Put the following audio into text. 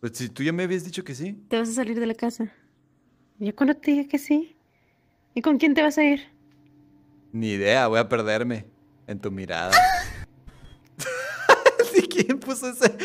Pues si tú ya me habías dicho que sí. Te vas a salir de la casa. Yo cuando te dije que sí. ¿Y con quién te vas a ir? Ni idea, voy a perderme en tu mirada. ¿De ¡Ah! ¿Quién puso ese?